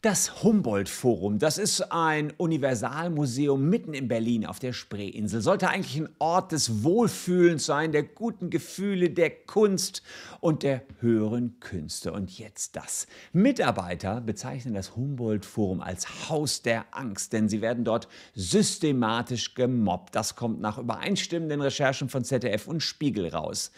Das Humboldt-Forum, das ist ein Universalmuseum mitten in Berlin auf der Spreeinsel, sollte eigentlich ein Ort des Wohlfühlens sein, der guten Gefühle, der Kunst und der höheren Künste. Und jetzt das. Mitarbeiter bezeichnen das Humboldt-Forum als Haus der Angst, denn sie werden dort systematisch gemobbt. Das kommt nach übereinstimmenden Recherchen von ZDF und Spiegel raus.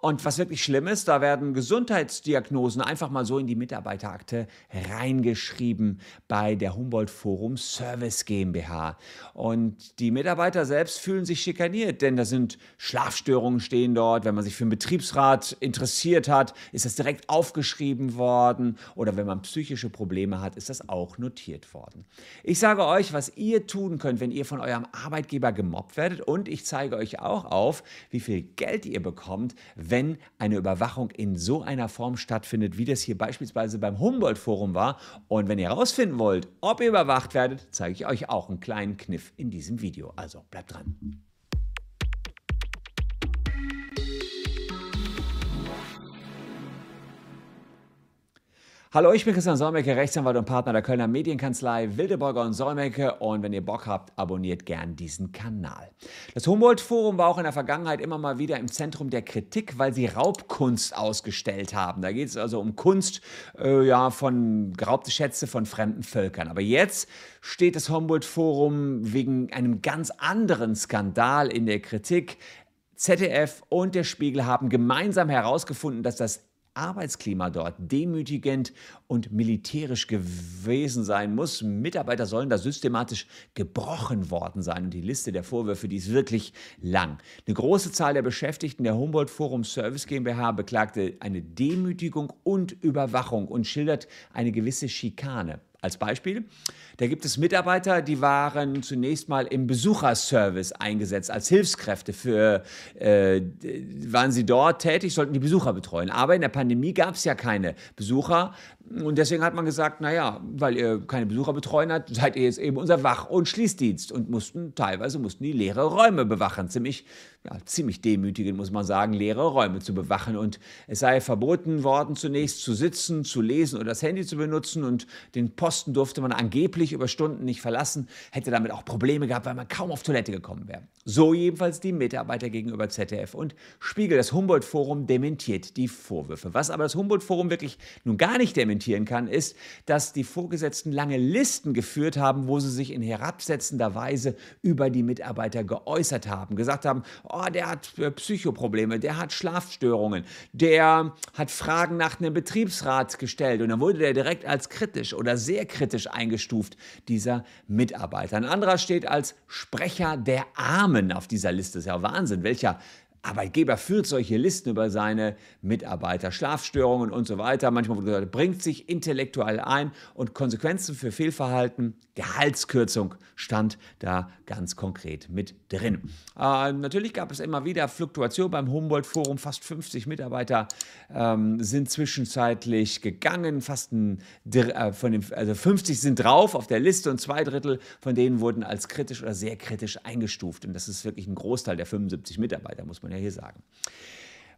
Und was wirklich schlimm ist, da werden Gesundheitsdiagnosen einfach mal so in die Mitarbeiterakte reingeschrieben bei der Humboldt Forum Service GmbH. Und die Mitarbeiter selbst fühlen sich schikaniert, denn da sind Schlafstörungen stehen dort. Wenn man sich für einen Betriebsrat interessiert hat, ist das direkt aufgeschrieben worden. Oder wenn man psychische Probleme hat, ist das auch notiert worden. Ich sage euch, was ihr tun könnt, wenn ihr von eurem Arbeitgeber gemobbt werdet. Und ich zeige euch auch auf, wie viel Geld ihr bekommt, wenn eine Überwachung in so einer Form stattfindet, wie das hier beispielsweise beim Humboldt-Forum war. Und wenn ihr herausfinden wollt, ob ihr überwacht werdet, zeige ich euch auch einen kleinen Kniff in diesem Video. Also bleibt dran. Hallo, ich bin Christian Solmecke, Rechtsanwalt und Partner der Kölner Medienkanzlei Wildeborger und Solmecke und wenn ihr Bock habt, abonniert gern diesen Kanal. Das Humboldt Forum war auch in der Vergangenheit immer mal wieder im Zentrum der Kritik, weil sie Raubkunst ausgestellt haben. Da geht es also um Kunst äh, ja, von geraubte Schätze von fremden Völkern. Aber jetzt steht das Humboldt Forum wegen einem ganz anderen Skandal in der Kritik. ZDF und der Spiegel haben gemeinsam herausgefunden, dass das Arbeitsklima dort demütigend und militärisch gewesen sein muss. Mitarbeiter sollen da systematisch gebrochen worden sein. Und die Liste der Vorwürfe, die ist wirklich lang. Eine große Zahl der Beschäftigten der Humboldt Forum Service GmbH beklagte eine Demütigung und Überwachung und schildert eine gewisse Schikane. Als Beispiel, da gibt es Mitarbeiter, die waren zunächst mal im Besucherservice eingesetzt als Hilfskräfte. Für äh, waren sie dort tätig, sollten die Besucher betreuen. Aber in der Pandemie gab es ja keine Besucher. Und deswegen hat man gesagt, naja, weil ihr keine Besucher betreuen habt, seid ihr jetzt eben unser Wach- und Schließdienst und mussten teilweise mussten die leere Räume bewachen. Ziemlich, ja, ziemlich demütigend muss man sagen, leere Räume zu bewachen. Und es sei verboten worden, zunächst zu sitzen, zu lesen oder das Handy zu benutzen. Und den Posten durfte man angeblich über Stunden nicht verlassen, hätte damit auch Probleme gehabt, weil man kaum auf Toilette gekommen wäre. So jedenfalls die Mitarbeiter gegenüber ZDF und Spiegel. Das Humboldt-Forum dementiert die Vorwürfe. Was aber das Humboldt-Forum wirklich nun gar nicht dementiert, orientieren kann, ist, dass die Vorgesetzten lange Listen geführt haben, wo sie sich in herabsetzender Weise über die Mitarbeiter geäußert haben, gesagt haben, oh, der hat äh, Psychoprobleme, der hat Schlafstörungen, der hat Fragen nach einem Betriebsrat gestellt und dann wurde der direkt als kritisch oder sehr kritisch eingestuft, dieser Mitarbeiter. Ein anderer steht als Sprecher der Armen auf dieser Liste. Das ist ja Wahnsinn, welcher Arbeitgeber führt solche Listen über seine Mitarbeiter, Schlafstörungen und so weiter. Manchmal wurde gesagt, bringt sich intellektuell ein und Konsequenzen für Fehlverhalten, Gehaltskürzung stand da ganz konkret mit drin. Äh, natürlich gab es immer wieder Fluktuation beim Humboldt Forum. Fast 50 Mitarbeiter ähm, sind zwischenzeitlich gegangen. Fast ein, äh, von den, also 50 sind drauf auf der Liste und zwei Drittel von denen wurden als kritisch oder sehr kritisch eingestuft. Und das ist wirklich ein Großteil der 75 Mitarbeiter, muss man ja hier sagen.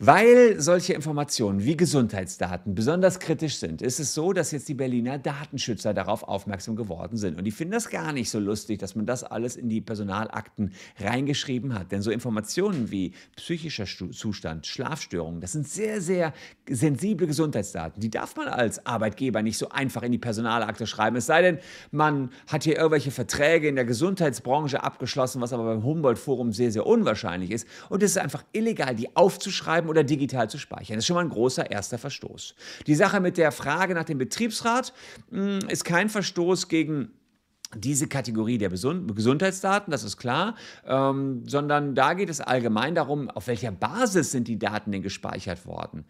Weil solche Informationen wie Gesundheitsdaten besonders kritisch sind, ist es so, dass jetzt die Berliner Datenschützer darauf aufmerksam geworden sind. Und die finden das gar nicht so lustig, dass man das alles in die Personalakten reingeschrieben hat. Denn so Informationen wie psychischer Zustand, Schlafstörungen, das sind sehr, sehr sensible Gesundheitsdaten. Die darf man als Arbeitgeber nicht so einfach in die Personalakte schreiben. Es sei denn, man hat hier irgendwelche Verträge in der Gesundheitsbranche abgeschlossen, was aber beim Humboldt-Forum sehr, sehr unwahrscheinlich ist. Und es ist einfach illegal, die aufzuschreiben schreiben oder digital zu speichern. Das ist schon mal ein großer erster Verstoß. Die Sache mit der Frage nach dem Betriebsrat mh, hm, ist kein Verstoß gegen diese Kategorie der Gesundheitsdaten, das ist klar, ähm, sondern da geht es allgemein darum, auf welcher Basis sind die Daten denn gespeichert worden.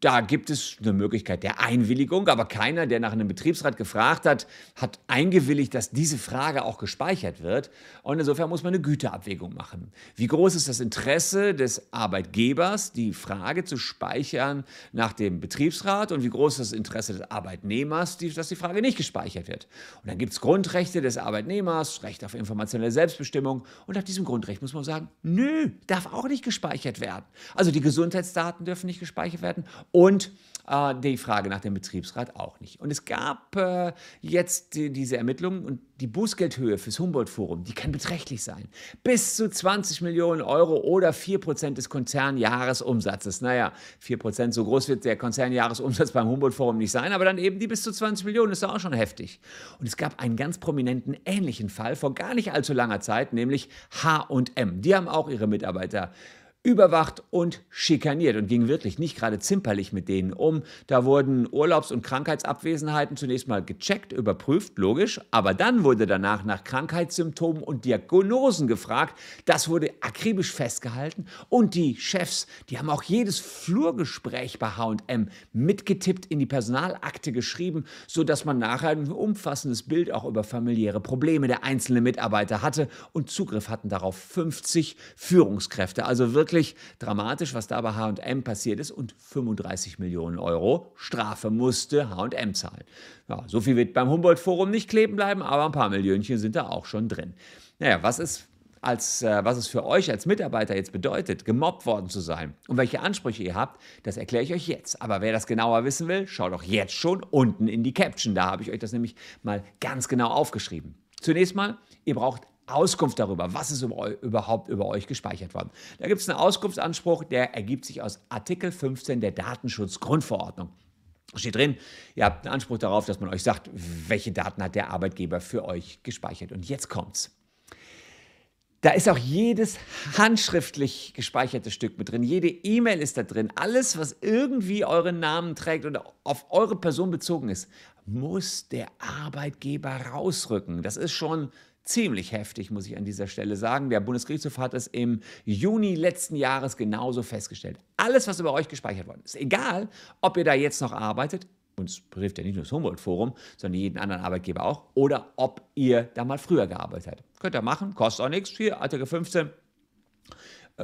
Da gibt es eine Möglichkeit der Einwilligung, aber keiner, der nach einem Betriebsrat gefragt hat, hat eingewilligt, dass diese Frage auch gespeichert wird. Und insofern muss man eine Güteabwägung machen. Wie groß ist das Interesse des Arbeitgebers, die Frage zu speichern nach dem Betriebsrat und wie groß ist das Interesse des Arbeitnehmers, dass die Frage nicht gespeichert wird? Und dann gibt es Grundrechte des Arbeitnehmers, Recht auf informationelle Selbstbestimmung. Und nach diesem Grundrecht muss man sagen, nö, darf auch nicht gespeichert werden. Also die Gesundheitsdaten dürfen nicht gespeichert werden und äh, die Frage nach dem Betriebsrat auch nicht. Und es gab äh, jetzt die, diese Ermittlungen und die Bußgeldhöhe fürs Humboldt-Forum, die kann beträchtlich sein. Bis zu 20 Millionen Euro oder 4% des Konzernjahresumsatzes. Naja, 4% so groß wird der Konzernjahresumsatz beim Humboldt-Forum nicht sein, aber dann eben die bis zu 20 Millionen, ist ja auch schon heftig. Und es gab einen ganz prominenten ähnlichen Fall vor gar nicht allzu langer Zeit, nämlich H&M. Die haben auch ihre Mitarbeiter überwacht und schikaniert und ging wirklich nicht gerade zimperlich mit denen um. Da wurden Urlaubs- und Krankheitsabwesenheiten zunächst mal gecheckt, überprüft, logisch, aber dann wurde danach nach Krankheitssymptomen und Diagnosen gefragt. Das wurde akribisch festgehalten und die Chefs, die haben auch jedes Flurgespräch bei H&M mitgetippt, in die Personalakte geschrieben, sodass man nachher ein umfassendes Bild auch über familiäre Probleme der einzelnen Mitarbeiter hatte und Zugriff hatten darauf 50 Führungskräfte. Also wirklich wirklich dramatisch, was da bei HM passiert ist. Und 35 Millionen Euro Strafe musste HM zahlen. Ja, so viel wird beim Humboldt-Forum nicht kleben bleiben, aber ein paar Millionchen sind da auch schon drin. Naja, was ist als, äh, was es für euch als Mitarbeiter jetzt bedeutet, gemobbt worden zu sein und welche Ansprüche ihr habt, das erkläre ich euch jetzt. Aber wer das genauer wissen will, schaut doch jetzt schon unten in die Caption. Da habe ich euch das nämlich mal ganz genau aufgeschrieben. Zunächst mal, ihr braucht Auskunft darüber, was ist über, überhaupt über euch gespeichert worden. Da gibt es einen Auskunftsanspruch, der ergibt sich aus Artikel 15 der Datenschutzgrundverordnung. Steht drin, ihr habt einen Anspruch darauf, dass man euch sagt, welche Daten hat der Arbeitgeber für euch gespeichert. Und jetzt kommt's. Da ist auch jedes handschriftlich gespeicherte Stück mit drin. Jede E-Mail ist da drin. Alles, was irgendwie euren Namen trägt oder auf eure Person bezogen ist, muss der Arbeitgeber rausrücken. Das ist schon ziemlich heftig, muss ich an dieser Stelle sagen. Der Bundesgerichtshof hat es im Juni letzten Jahres genauso festgestellt. Alles, was über euch gespeichert worden ist, egal, ob ihr da jetzt noch arbeitet, uns betrifft ja nicht nur das Humboldt-Forum, sondern jeden anderen Arbeitgeber auch, oder ob ihr da mal früher gearbeitet habt. Könnt ihr machen, kostet auch nichts. Hier, Artikel 15.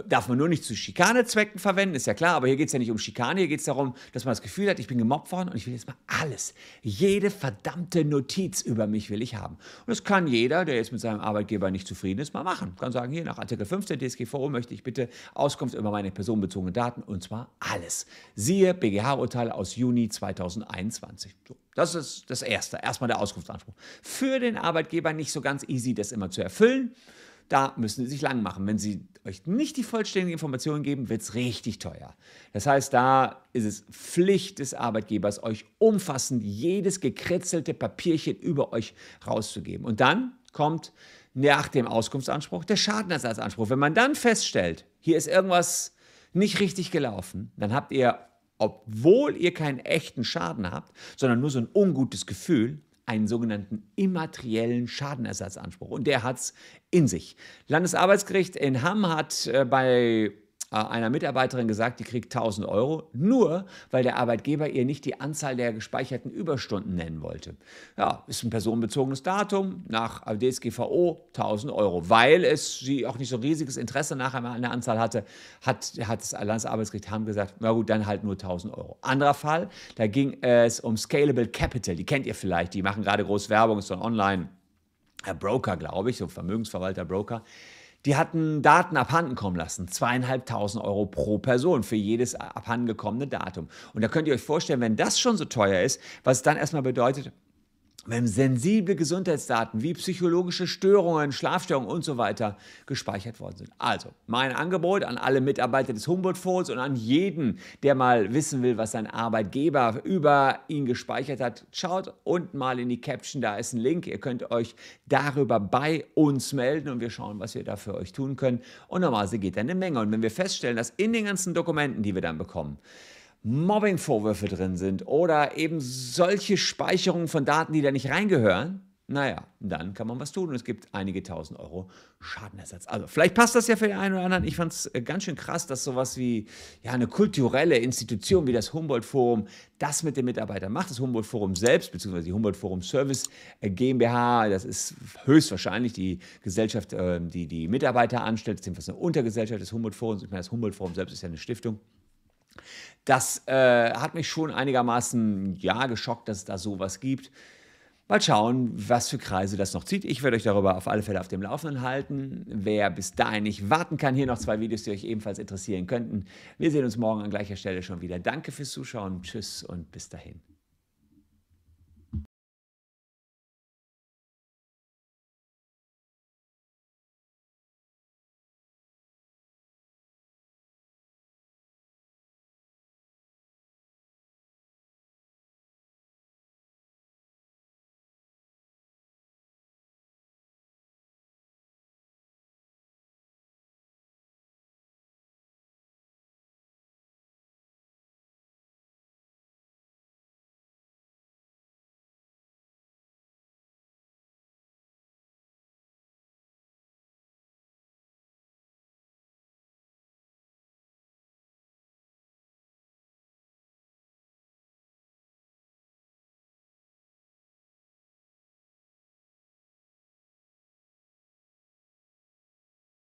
Darf man nur nicht zu Schikanezwecken verwenden, ist ja klar, aber hier geht es ja nicht um Schikane, hier geht es darum, dass man das Gefühl hat, ich bin gemobbt worden und ich will jetzt mal alles, jede verdammte Notiz über mich will ich haben. Und das kann jeder, der jetzt mit seinem Arbeitgeber nicht zufrieden ist, mal machen. Kann sagen, hier nach Artikel 15 DSGVO möchte ich bitte Auskunft über meine personenbezogenen Daten und zwar alles. Siehe bgh urteil aus Juni 2021. So. Das ist das Erste, erstmal der Auskunftsanspruch. Für den Arbeitgeber nicht so ganz easy, das immer zu erfüllen. Da müssen Sie sich lang machen. Wenn Sie euch nicht die vollständigen Informationen geben, wird es richtig teuer. Das heißt, da ist es Pflicht des Arbeitgebers, euch umfassend jedes gekritzelte Papierchen über euch rauszugeben. Und dann kommt nach dem Auskunftsanspruch der Schadenersatzanspruch. Wenn man dann feststellt, hier ist irgendwas nicht richtig gelaufen, dann habt ihr obwohl ihr keinen echten Schaden habt, sondern nur so ein ungutes Gefühl, einen sogenannten immateriellen Schadenersatzanspruch. Und der hat es in sich. Landesarbeitsgericht in Hamm hat äh, bei äh, einer Mitarbeiterin gesagt, die kriegt 1000 Euro, nur weil der Arbeitgeber ihr nicht die Anzahl der gespeicherten Überstunden nennen wollte. Ja, ist ein personenbezogenes Datum nach DSGVO 1000 Euro. Weil es sie auch nicht so riesiges Interesse nachher an der Anzahl hatte, hat, hat das Landesarbeitsgericht Hamm gesagt, na gut, dann halt nur 1000 Euro. Anderer Fall, da ging es um Scalable Capital, die kennt ihr vielleicht, die machen gerade groß Werbung, ist so ein Online- äh, Broker, glaube ich, so ein Vermögensverwalter, Broker. Die hatten Daten abhanden kommen lassen. Zweieinhalbtausend Euro pro Person für jedes abhandengekommene Datum. Und da könnt ihr euch vorstellen, wenn das schon so teuer ist, was es dann erstmal bedeutet, wenn sensible Gesundheitsdaten wie psychologische Störungen, Schlafstörungen und so weiter gespeichert worden sind. Also, mein Angebot an alle Mitarbeiter des Humboldt-Fonds und an jeden, der mal wissen will, was sein Arbeitgeber über ihn gespeichert hat, schaut unten mal in die Caption, da ist ein Link. Ihr könnt euch darüber bei uns melden und wir schauen, was wir da für euch tun können. Und normalerweise geht da eine Menge. Und wenn wir feststellen, dass in den ganzen Dokumenten, die wir dann bekommen, Mobbingvorwürfe drin sind oder eben solche Speicherungen von Daten, die da nicht reingehören, naja, dann kann man was tun und es gibt einige tausend Euro Schadenersatz. Also vielleicht passt das ja für den einen oder anderen. Ich fand es äh, ganz schön krass, dass sowas wie ja, eine kulturelle Institution wie das Humboldt-Forum das mit den Mitarbeitern macht. Das Humboldt-Forum selbst, beziehungsweise die Humboldt-Forum Service äh, GmbH, das ist höchstwahrscheinlich die Gesellschaft, ähm, die die Mitarbeiter anstellt, beziehungsweise eine Untergesellschaft des Humboldt-Forums. Ich meine, das Humboldt-Forum selbst ist ja eine Stiftung. Das äh, hat mich schon einigermaßen, ja, geschockt, dass es da sowas gibt. Mal schauen, was für Kreise das noch zieht. Ich werde euch darüber auf alle Fälle auf dem Laufenden halten. Wer bis dahin nicht warten kann, hier noch zwei Videos, die euch ebenfalls interessieren könnten. Wir sehen uns morgen an gleicher Stelle schon wieder. Danke fürs Zuschauen. Tschüss und bis dahin.